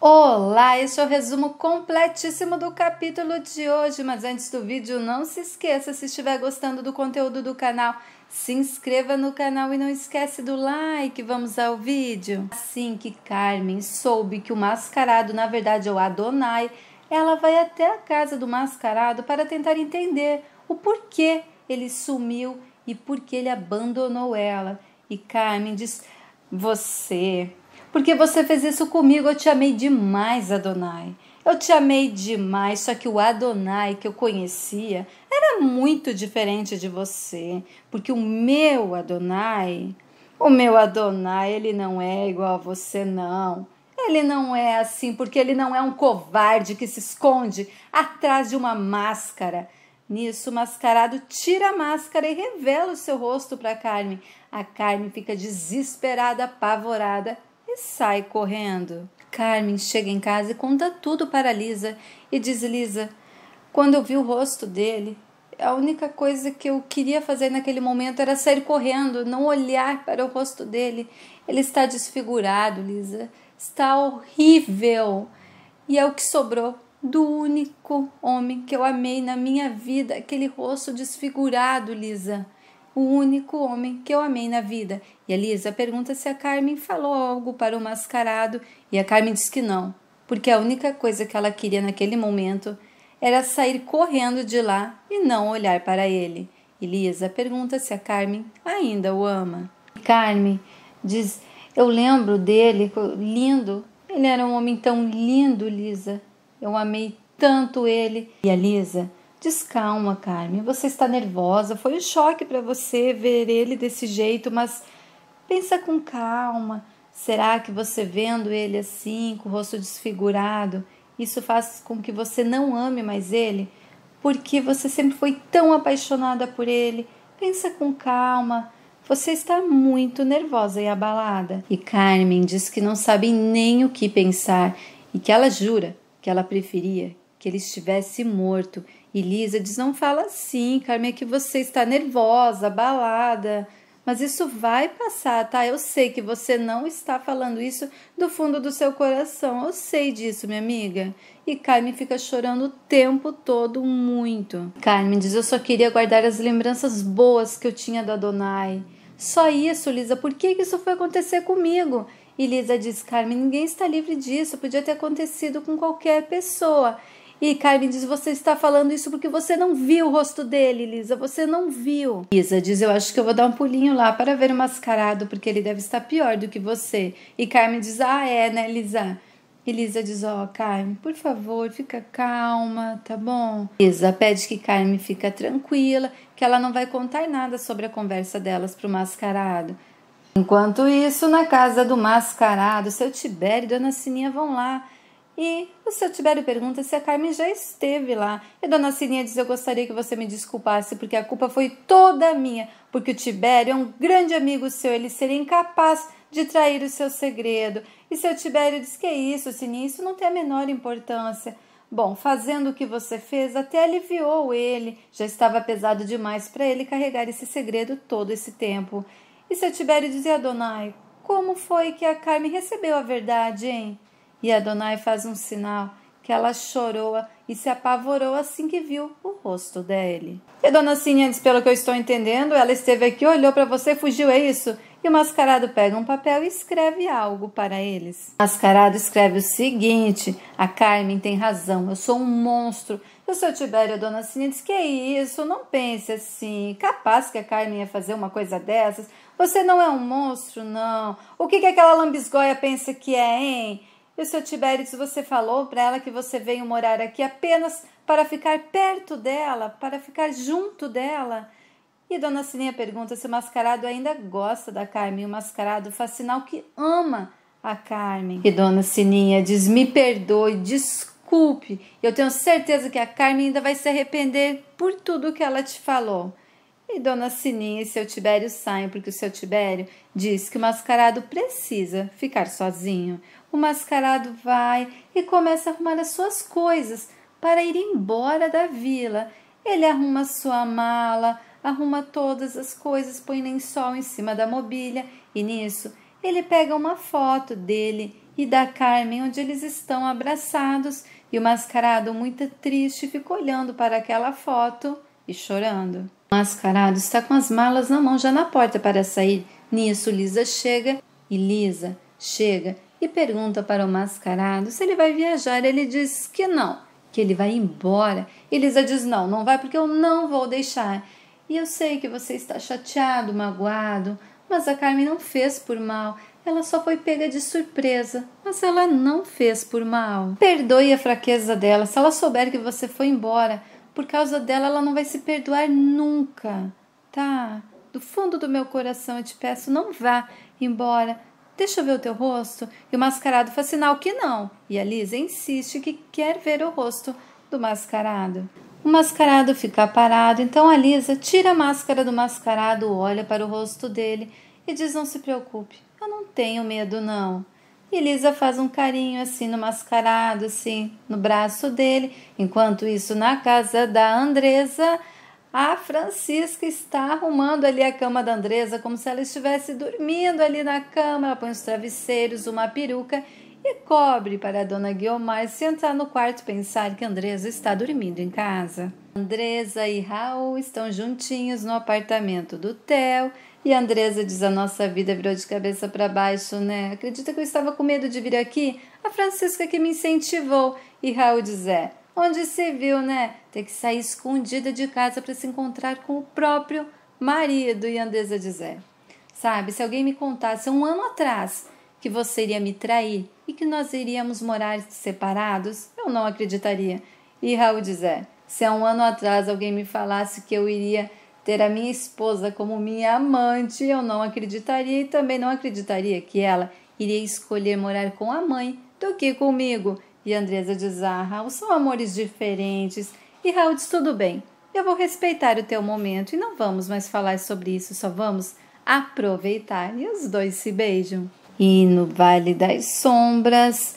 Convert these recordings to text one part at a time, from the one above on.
Olá, este é o resumo completíssimo do capítulo de hoje, mas antes do vídeo, não se esqueça, se estiver gostando do conteúdo do canal, se inscreva no canal e não esquece do like. Vamos ao vídeo. Assim que Carmen soube que o mascarado, na verdade, é o Adonai, ela vai até a casa do mascarado para tentar entender o porquê ele sumiu e por que ele abandonou ela. E Carmen diz: "Você porque você fez isso comigo, eu te amei demais, Adonai. Eu te amei demais, só que o Adonai que eu conhecia era muito diferente de você, porque o meu Adonai, o meu Adonai, ele não é igual a você, não. Ele não é assim, porque ele não é um covarde que se esconde atrás de uma máscara. Nisso, o mascarado tira a máscara e revela o seu rosto para Carmen. A Carmen fica desesperada, apavorada sai correndo. Carmen chega em casa e conta tudo para Lisa e diz: Lisa, quando eu vi o rosto dele, a única coisa que eu queria fazer naquele momento era sair correndo, não olhar para o rosto dele. Ele está desfigurado, Lisa. Está horrível. E é o que sobrou do único homem que eu amei na minha vida, aquele rosto desfigurado, Lisa o único homem que eu amei na vida. E a Lisa pergunta se a Carmen falou algo para o mascarado e a Carmen diz que não, porque a única coisa que ela queria naquele momento era sair correndo de lá e não olhar para ele. E Lisa pergunta se a Carmen ainda o ama. Carmen diz: Eu lembro dele, lindo. Ele era um homem tão lindo, Lisa. Eu amei tanto ele. E a Lisa Descalma, Carmen. Você está nervosa. Foi um choque para você ver ele desse jeito, mas pensa com calma. Será que você vendo ele assim, com o rosto desfigurado, isso faz com que você não ame mais ele? Porque você sempre foi tão apaixonada por ele. Pensa com calma. Você está muito nervosa e abalada. E Carmen diz que não sabe nem o que pensar e que ela jura que ela preferia que ele estivesse morto e Lisa diz: Não fala assim, Carmen, é que você está nervosa, abalada. Mas isso vai passar, tá? Eu sei que você não está falando isso do fundo do seu coração. Eu sei disso, minha amiga. E Carmen fica chorando o tempo todo muito. Carmen diz: Eu só queria guardar as lembranças boas que eu tinha da Donai. Só isso, Lisa. Por que isso foi acontecer comigo? E Lisa diz: Carmen, ninguém está livre disso. Podia ter acontecido com qualquer pessoa. E Carmen diz: Você está falando isso porque você não viu o rosto dele, Lisa. Você não viu. Lisa diz: Eu acho que eu vou dar um pulinho lá para ver o mascarado, porque ele deve estar pior do que você. E Carmen diz: Ah, é, né, Lisa? E Lisa diz: Ó, oh, Carmen, por favor, fica calma, tá bom? Lisa pede que Carmen fica tranquila, que ela não vai contar nada sobre a conversa delas para o mascarado. Enquanto isso, na casa do mascarado, seu Tibério e Dona Sininha vão lá e o seu Tibério pergunta se a Carmen já esteve lá. E Dona Cirinha diz: Eu gostaria que você me desculpasse, porque a culpa foi toda minha. Porque o Tibério é um grande amigo seu, ele seria incapaz de trair o seu segredo. E seu Tibério diz: Que é isso, Sininha? Isso não tem a menor importância. Bom, fazendo o que você fez, até aliviou ele. Já estava pesado demais para ele carregar esse segredo todo esse tempo. E seu Tibério dizia a Donai: Como foi que a Carmen recebeu a verdade, hein? E Adonai faz um sinal que ela chorou e se apavorou assim que viu o rosto dele. E Dona diz, pelo que eu estou entendendo, ela esteve aqui, olhou para você, fugiu, é isso? E o mascarado pega um papel e escreve algo para eles. O mascarado escreve o seguinte: A Carmen tem razão, eu sou um monstro. E o seu Tibério, a Dona diz que é isso? Não pense assim. Capaz que a Carmen ia fazer uma coisa dessas? Você não é um monstro, não. O que, que aquela lambisgoia pensa que é, hein? E o seu Tibérides, você falou para ela que você veio morar aqui apenas para ficar perto dela, para ficar junto dela. E Dona Sininha pergunta se o mascarado ainda gosta da Carmen. O mascarado faz sinal que ama a Carmen. E Dona Sininha diz: Me perdoe, desculpe. Eu tenho certeza que a Carmen ainda vai se arrepender por tudo que ela te falou. E Dona Sininha e seu Tibério saem porque o seu Tibério diz que o mascarado precisa ficar sozinho. O mascarado vai e começa a arrumar as suas coisas para ir embora da vila. Ele arruma sua mala, arruma todas as coisas, põe lençol em cima da mobília e nisso ele pega uma foto dele e da Carmen onde eles estão abraçados e o mascarado muito triste fica olhando para aquela foto e chorando. Mascarado está com as malas na mão já na porta para sair. Nisso, Lisa chega e Lisa chega e pergunta para o mascarado se ele vai viajar. Ele diz que não, que ele vai embora. E Lisa diz: Não, não vai porque eu não vou deixar. E eu sei que você está chateado, magoado, mas a Carmen não fez por mal. Ela só foi pega de surpresa, mas ela não fez por mal. Perdoe a fraqueza dela se ela souber que você foi embora. Por causa dela, ela não vai se perdoar nunca, tá? Do fundo do meu coração eu te peço, não vá embora. Deixa eu ver o teu rosto. E o mascarado faz sinal que não. E a Lisa insiste que quer ver o rosto do mascarado. O mascarado fica parado, então a Lisa tira a máscara do mascarado, olha para o rosto dele e diz: Não se preocupe, eu não tenho medo, não. E Lisa faz um carinho assim no mascarado, assim, no braço dele. Enquanto isso, na casa da Andresa, a Francisca está arrumando ali a cama da Andresa, como se ela estivesse dormindo ali na cama. Ela põe os travesseiros, uma peruca e cobre para a dona Guiomar se entrar no quarto pensar que Andresa está dormindo em casa. Andresa e Raul estão juntinhos no apartamento do Theo. E a Andresa diz: a nossa vida virou de cabeça para baixo, né? Acredita que eu estava com medo de vir aqui? A Francisca que me incentivou. E Raul diz: é, onde se viu, né? Ter que sair escondida de casa para se encontrar com o próprio marido. E Andresa diz: é. Sabe, se alguém me contasse um ano atrás que você iria me trair e que nós iríamos morar separados, eu não acreditaria. E Raul diz: é, se há um ano atrás alguém me falasse que eu iria ter a minha esposa como minha amante, eu não acreditaria e também não acreditaria que ela iria escolher morar com a mãe do que comigo. E Andresa diz: Ah, Raul, são amores diferentes. E Raul diz: Tudo bem, eu vou respeitar o teu momento e não vamos mais falar sobre isso, só vamos aproveitar. E os dois se beijam. E no Vale das Sombras,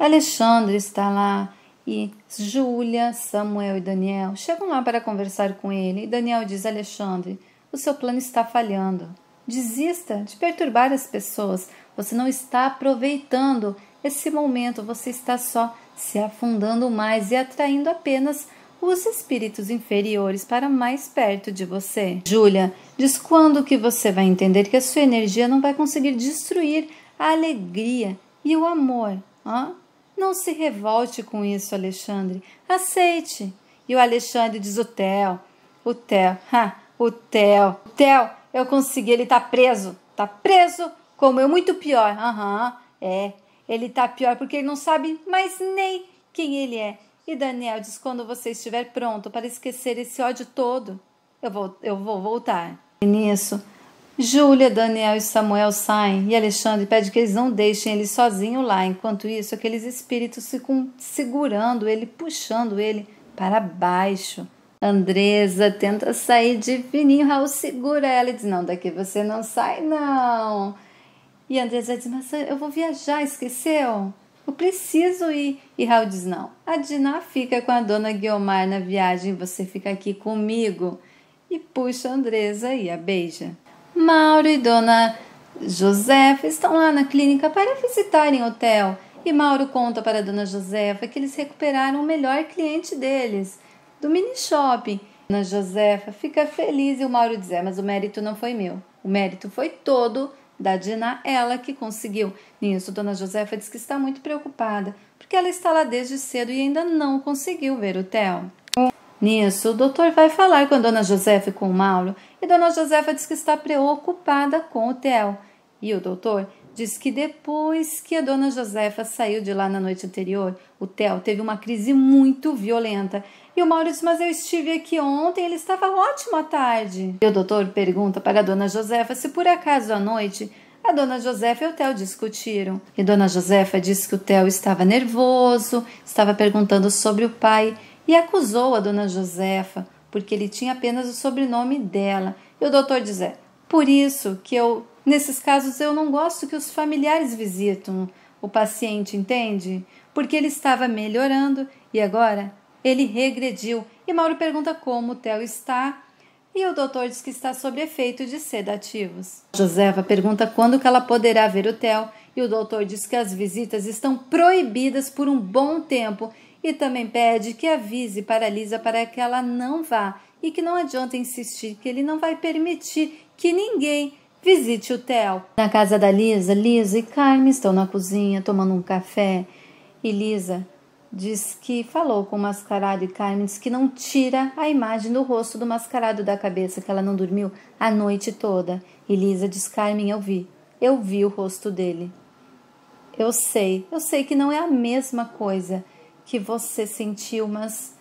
Alexandre está lá e Júlia, Samuel e Daniel chegam lá para conversar com ele e Daniel diz Alexandre: O seu plano está falhando. Desista de perturbar as pessoas. Você não está aproveitando esse momento, você está só se afundando mais e atraindo apenas os espíritos inferiores para mais perto de você. Júlia, diz quando que você vai entender que a sua energia não vai conseguir destruir a alegria e o amor. Hã? Não se revolte com isso, Alexandre. Aceite. E o Alexandre diz: O Theo, o Theo, ha, o Theo, o Theo, eu consegui, ele tá preso. Tá preso como eu, muito pior. Aham, uhum, é. Ele tá pior porque ele não sabe mais nem quem ele é. E Daniel diz: Quando você estiver pronto para esquecer esse ódio todo, eu vou, eu vou voltar. E nisso, Júlia, Daniel e Samuel saem e Alexandre pede que eles não deixem ele sozinho lá. Enquanto isso, aqueles espíritos ficam segurando ele, puxando ele para baixo. Andresa tenta sair de fininho, Raul segura ela e diz: Não, daqui você não sai, não. E Andresa diz: Mas eu vou viajar, esqueceu? Eu preciso ir. E Raul diz: Não, a Diná fica com a dona Guiomar na viagem, você fica aqui comigo. E puxa a Andresa e a beija. Mauro e Dona Josefa estão lá na clínica para visitarem o Theo. E Mauro conta para Dona Josefa que eles recuperaram o melhor cliente deles, do mini shopping. Dona Josefa fica feliz e o Mauro diz: é, Mas o mérito não foi meu. O mérito foi todo da Dina, ela que conseguiu. Nisso, Dona Josefa diz que está muito preocupada, porque ela está lá desde cedo e ainda não conseguiu ver o Theo. Nisso, o doutor vai falar com a Dona Josefa e com o Mauro e Dona Josefa diz que está preocupada com o Theo. E o doutor diz que depois que a Dona Josefa saiu de lá na noite anterior, o Theo teve uma crise muito violenta. E o Maurício, mas eu estive aqui ontem, ele estava ótimo à tarde. E o doutor pergunta para a Dona Josefa se por acaso à noite a dona Josefa e o Theo discutiram. E dona Josefa disse que o Theo estava nervoso, estava perguntando sobre o pai e acusou a dona Josefa porque ele tinha apenas o sobrenome dela. E o doutor dizia: é, Por isso que eu, nesses casos, eu não gosto que os familiares visitam o paciente, entende? Porque ele estava melhorando e agora ele regrediu. E Mauro pergunta como o Theo está. E o doutor diz que está sob efeito de sedativos. Josefa pergunta quando que ela poderá ver o Theo e o doutor diz que as visitas estão proibidas por um bom tempo e também pede que avise para Lisa para que ela não vá e que não adianta insistir, que ele não vai permitir que ninguém visite o Theo. Na casa da Lisa, Lisa e Carmen estão na cozinha tomando um café e Lisa diz que falou com o mascarado e Carmen diz que não tira a imagem do rosto do mascarado da cabeça, que ela não dormiu a noite toda. E Lisa diz: Carmen, eu vi, eu vi o rosto dele. Eu sei, eu sei que não é a mesma coisa que você sentiu, mas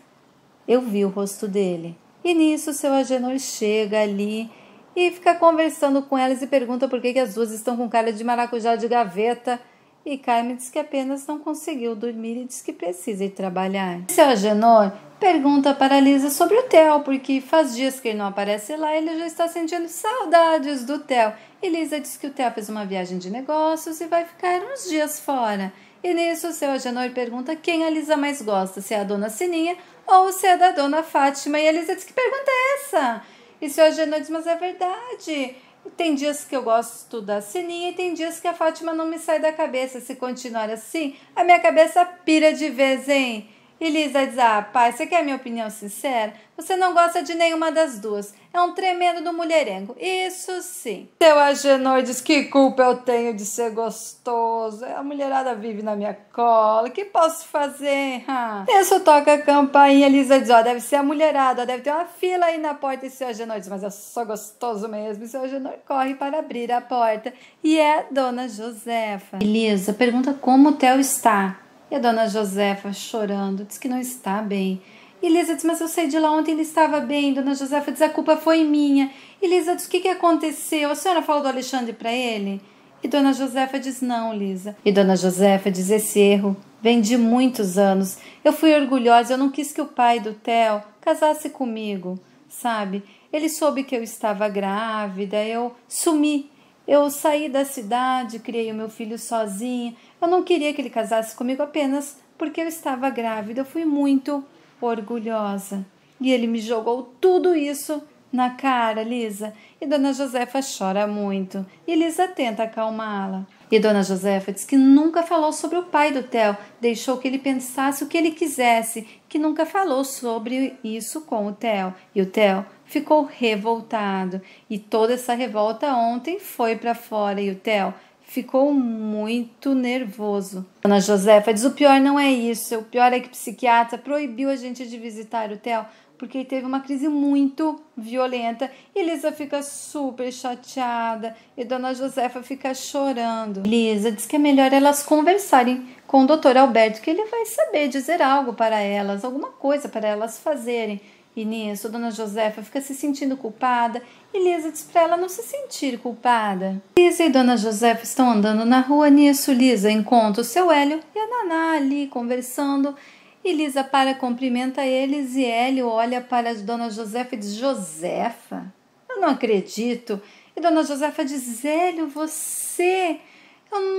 eu vi o rosto dele. E nisso seu Agenor chega ali e fica conversando com elas e pergunta por que, que as duas estão com cara de maracujá de gaveta. E Carmen diz que apenas não conseguiu dormir e diz que precisa ir trabalhar. Seu Agenor pergunta para Lisa sobre o Theo, porque faz dias que ele não aparece lá e ele já está sentindo saudades do Theo. E Lisa diz que o Theo fez uma viagem de negócios e vai ficar uns dias fora. E nisso, seu Agenor pergunta quem a Lisa mais gosta, se é a dona Sininha ou se é da dona Fátima. E a Lisa diz: Que pergunta é essa? E seu Agenor diz: Mas é verdade. Tem dias que eu gosto da Sininha e tem dias que a Fátima não me sai da cabeça. Se continuar assim, a minha cabeça pira de vez, hein? Elisa diz: Ah, pai, você quer minha opinião sincera? Você não gosta de nenhuma das duas. É um tremendo do mulherengo. Isso sim. Seu Agenor diz: Que culpa eu tenho de ser gostoso? A mulherada vive na minha cola. que posso fazer? Ah. Isso toca a campainha. Elisa diz: Ó, deve ser a mulherada. Deve ter uma fila aí na porta. E seu Agenor diz: Mas eu sou gostoso mesmo. E seu Agenor corre para abrir a porta. E é Dona Josefa. Elisa pergunta como o Theo está. E a dona Josefa, chorando, diz que não está bem. E Lisa diz, mas eu sei de lá ontem, ele estava bem. Dona Josefa diz, a culpa foi minha. Lisa diz, o que, que aconteceu? A senhora falou do Alexandre para ele? E Dona Josefa diz, não, Lisa. E Dona Josefa diz, esse erro vem de muitos anos. Eu fui orgulhosa, eu não quis que o pai do Theo casasse comigo, sabe? Ele soube que eu estava grávida, eu sumi. Eu saí da cidade, criei o meu filho sozinha. Eu não queria que ele casasse comigo apenas porque eu estava grávida. Eu fui muito orgulhosa. E ele me jogou tudo isso na cara, Lisa. E Dona Josefa chora muito. E Lisa tenta acalmá-la. E Dona Josefa diz que nunca falou sobre o pai do Theo, deixou que ele pensasse o que ele quisesse, que nunca falou sobre isso com o Theo. E o Theo ficou revoltado. E toda essa revolta ontem foi para fora. E o Theo ficou muito nervoso. Dona Josefa diz: o pior não é isso, o pior é que o psiquiatra proibiu a gente de visitar o Theo porque ele teve uma crise muito violenta e Lisa fica super chateada e Dona Josefa fica chorando. Lisa diz que é melhor elas conversarem com o Dr. Alberto, que ele vai saber dizer algo para elas, alguma coisa para elas fazerem. E nisso, Dona Josefa fica se sentindo culpada e Lisa diz para ela não se sentir culpada. Lisa e Dona Josefa estão andando na rua, nisso Lisa encontra o seu Hélio e a Naná ali conversando. E Lisa para, cumprimenta eles e Hélio olha para Dona Josefa e diz: Josefa, eu não acredito. E Dona Josefa diz: Hélio, você.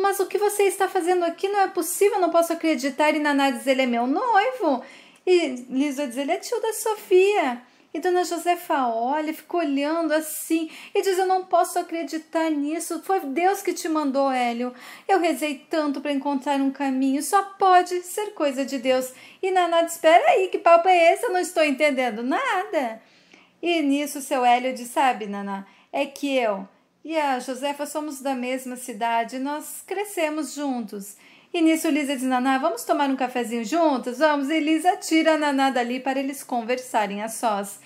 Mas o que você está fazendo aqui não é possível, não posso acreditar. E Naná diz: Ele é meu noivo. E Lisa diz: Ele é tio da Sofia. E Dona Josefa olha, fica olhando assim e diz: Eu não posso acreditar nisso. Foi Deus que te mandou, Hélio. Eu rezei tanto para encontrar um caminho. Só pode ser coisa de Deus. E Naná diz: Espera aí, que papo é esse? Eu não estou entendendo nada. E nisso seu Hélio diz: Sabe, Naná, é que eu e a Josefa somos da mesma cidade. Nós crescemos juntos. E nisso Lisa diz: Naná, vamos tomar um cafezinho juntos? Vamos. E Lisa tira a Naná dali para eles conversarem a sós.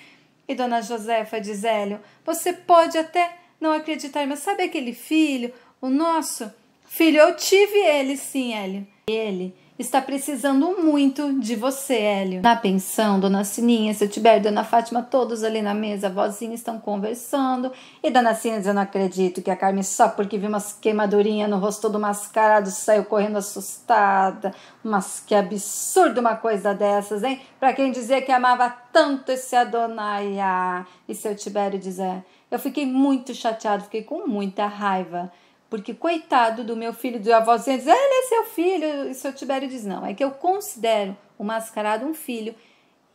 E Dona Josefa diz: Hélio, você pode até não acreditar, mas sabe aquele filho, o nosso? Filho, eu tive ele sim, Hélio. Ele está precisando muito de você, Hélio. Na tá pensão, Dona Sininha, seu Tibério, Dona Fátima, todos ali na mesa, a vozinha estão conversando. E Dona Sininha diz, eu não acredito que a Carmen, só porque viu umas queimadurinhas no rosto do mascarado, saiu correndo assustada. Mas que absurdo uma coisa dessas, hein? Para quem dizia que amava tanto esse Adonai. Ah. E seu Tibério diz, dizer, eu fiquei muito chateado, fiquei com muita raiva. Porque coitado do meu filho, do avô diz, ele é seu filho, e o seu Tibério diz, não, é que eu considero o mascarado um filho.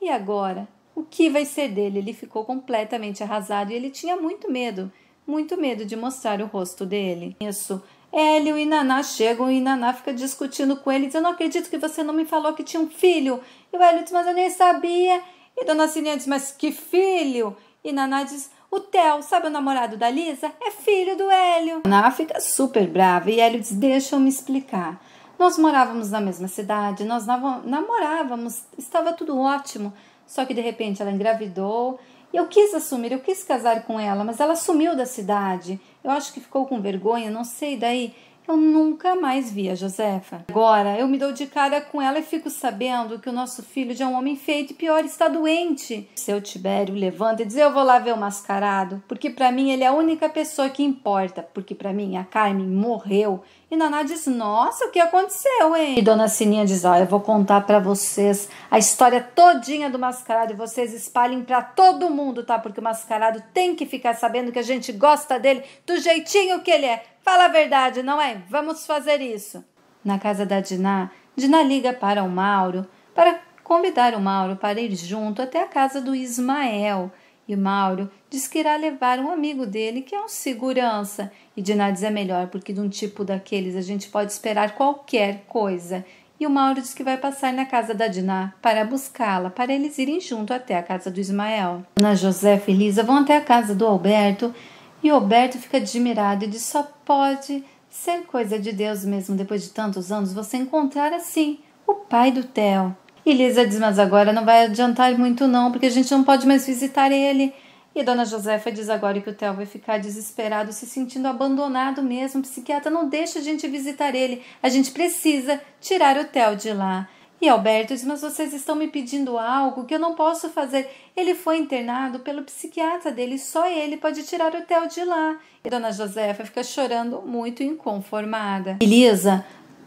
E agora, o que vai ser dele? Ele ficou completamente arrasado e ele tinha muito medo, muito medo de mostrar o rosto dele. Isso, Hélio e Naná chegam e Naná fica discutindo com ele, diz, eu não acredito que você não me falou que tinha um filho. E o Hélio diz, mas eu nem sabia. E Dona Cirinha diz, mas que filho? E Naná diz, o Theo, sabe o namorado da Lisa? É filho do Hélio. Ana fica super brava e Hélio diz: Deixa eu me explicar. Nós morávamos na mesma cidade, nós namorávamos, estava tudo ótimo. Só que de repente ela engravidou e eu quis assumir, eu quis casar com ela, mas ela sumiu da cidade. Eu acho que ficou com vergonha, não sei. Daí eu nunca mais vi a Josefa. Agora eu me dou de cara com ela e fico sabendo que o nosso filho já é um homem feito e pior, está doente. Seu Tibério levanta e diz: Eu vou lá ver o mascarado, porque para mim ele é a única pessoa que importa, porque para mim a Carmen morreu e Naná diz: Nossa, o que aconteceu, hein? E Dona Sininha diz: Ah, eu vou contar para vocês a história todinha do mascarado e vocês espalhem para todo mundo, tá? Porque o mascarado tem que ficar sabendo que a gente gosta dele do jeitinho que ele é. Fala a verdade, não é? Vamos fazer isso. Na casa da Diná, Diná liga para o Mauro para convidar o Mauro para ir junto até a casa do Ismael. E Mauro diz que irá levar um amigo dele, que é um segurança. E Dinades é melhor, porque de um tipo daqueles a gente pode esperar qualquer coisa. E o Mauro diz que vai passar na casa da Diná para buscá-la, para eles irem junto até a casa do Ismael. Ana José e Lisa vão até a casa do Alberto e o Alberto fica admirado e diz: só pode ser coisa de Deus mesmo, depois de tantos anos, você encontrar assim o pai do Theo. E Lisa diz: Mas agora não vai adiantar muito, não, porque a gente não pode mais visitar ele. E Dona Josefa diz agora que o Theo vai ficar desesperado, se sentindo abandonado mesmo. psiquiatra não deixa a gente visitar ele. A gente precisa tirar o Theo de lá. E Alberto diz: Mas vocês estão me pedindo algo que eu não posso fazer. Ele foi internado pelo psiquiatra dele, só ele pode tirar o Theo de lá. E Dona Josefa fica chorando muito inconformada. Elisa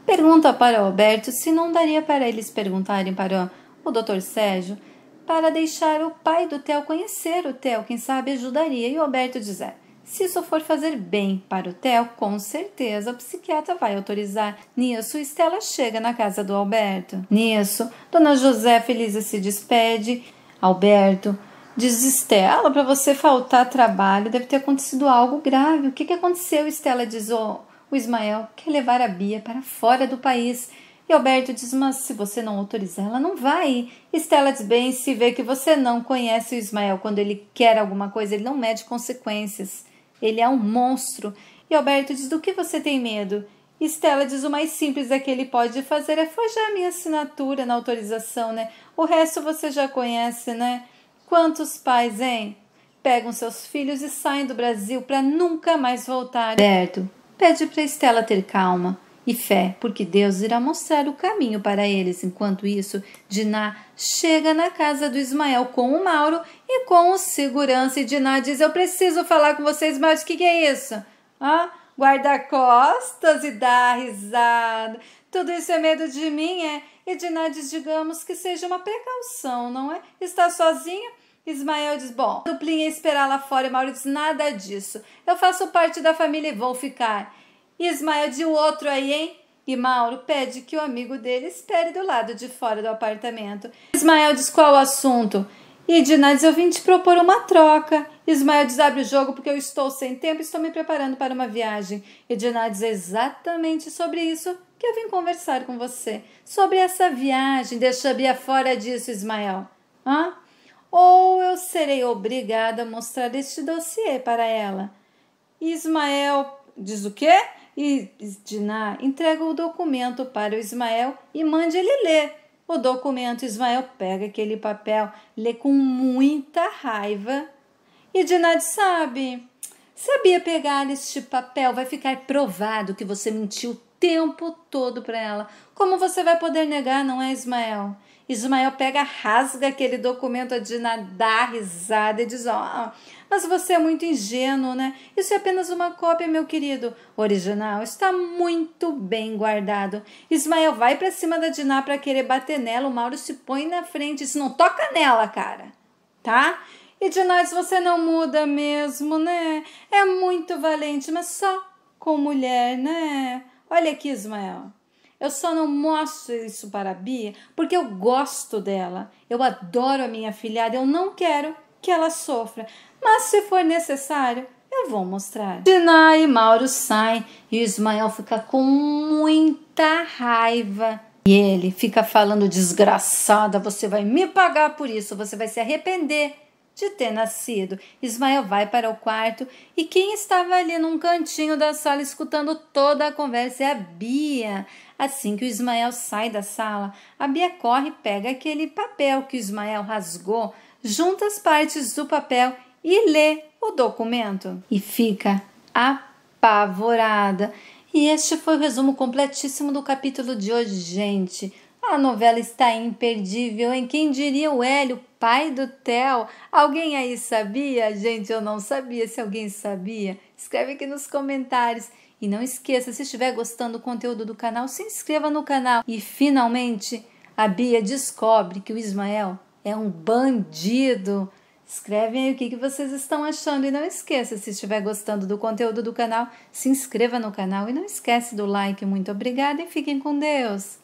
Pergunta para o Alberto se não daria para eles perguntarem para o Dr. Sérgio para deixar o pai do Theo conhecer o Theo, quem sabe ajudaria. E Alberto diz: é, se isso for fazer bem para o Theo, com certeza o psiquiatra vai autorizar. Nisso, Estela chega na casa do Alberto. Nisso, Dona José Felisa se despede. Alberto diz: Estela, para você faltar trabalho, deve ter acontecido algo grave. O que, que aconteceu? Estela diz: oh, o Ismael quer levar a Bia para fora do país. E Alberto diz: Mas se você não autorizar, ela não vai. Estela diz: Bem, se vê que você não conhece o Ismael. Quando ele quer alguma coisa, ele não mede consequências. Ele é um monstro. E Alberto diz: Do que você tem medo? Estela diz: O mais simples é que ele pode fazer é forjar minha assinatura na autorização, né? O resto você já conhece, né? Quantos pais, hein? Pegam seus filhos e saem do Brasil para nunca mais voltar. Alberto, pede para Estela ter calma e fé, porque Deus irá mostrar o caminho para eles. Enquanto isso, Diná chega na casa do Ismael com o Mauro e com o segurança. E Diná diz: Eu preciso falar com vocês, mas o que, que é isso? Ah, guarda-costas e dá risada. Tudo isso é medo de mim, é? E Diná diz: Digamos que seja uma precaução, não é? Está sozinha? Ismael diz: Bom, a duplinha esperar lá fora. E Mauro diz: Nada disso. Eu faço parte da família e vou ficar. Ismael diz: O outro aí, hein? E Mauro pede que o amigo dele espere do lado de fora do apartamento. Ismael diz: Qual o assunto? E Diná diz: Eu vim te propor uma troca. Ismael diz: Abre o jogo porque eu estou sem tempo e estou me preparando para uma viagem. E Diná diz: Exatamente sobre isso que eu vim conversar com você. Sobre essa viagem. Deixa a Bia fora disso, Ismael. Hã? ou eu serei obrigada a mostrar este dossiê para ela. Ismael diz o quê? E Diná entrega o documento para o Ismael e mande ele ler. O documento, Ismael pega aquele papel, lê com muita raiva. E Diná sabe, sabia pegar este papel, vai ficar provado que você mentiu o tempo todo para ela. Como você vai poder negar, não é, Ismael? Ismael pega, rasga aquele documento, a Dina dá risada e diz: Ó, oh, mas você é muito ingênuo, né? Isso é apenas uma cópia, meu querido. O original está muito bem guardado. Ismael vai para cima da Dina para querer bater nela. O Mauro se põe na frente. Isso não toca nela, cara. Tá? E Diná diz: Você não muda mesmo, né? É muito valente, mas só com mulher, né? Olha aqui, Ismael. Eu só não mostro isso para a Bia porque eu gosto dela. Eu adoro a minha filhada, eu não quero que ela sofra. Mas se for necessário, eu vou mostrar. Diná e Mauro saem e o Ismael fica com muita raiva. E ele fica falando: desgraçada, você vai me pagar por isso, você vai se arrepender de ter nascido. Ismael vai para o quarto e quem estava ali num cantinho da sala escutando toda a conversa é a Bia. Assim que o Ismael sai da sala, a Bia corre e pega aquele papel que o Ismael rasgou, junta as partes do papel e lê o documento. E fica apavorada. E este foi o resumo completíssimo do capítulo de hoje, gente. A novela está imperdível, em Quem diria o Hélio, pai do Theo? Alguém aí sabia? Gente, eu não sabia. Se alguém sabia, escreve aqui nos comentários. E não esqueça, se estiver gostando do conteúdo do canal, se inscreva no canal. E finalmente, a Bia descobre que o Ismael é um bandido. Escrevem aí o que vocês estão achando e não esqueça, se estiver gostando do conteúdo do canal, se inscreva no canal e não esquece do like. Muito obrigada e fiquem com Deus!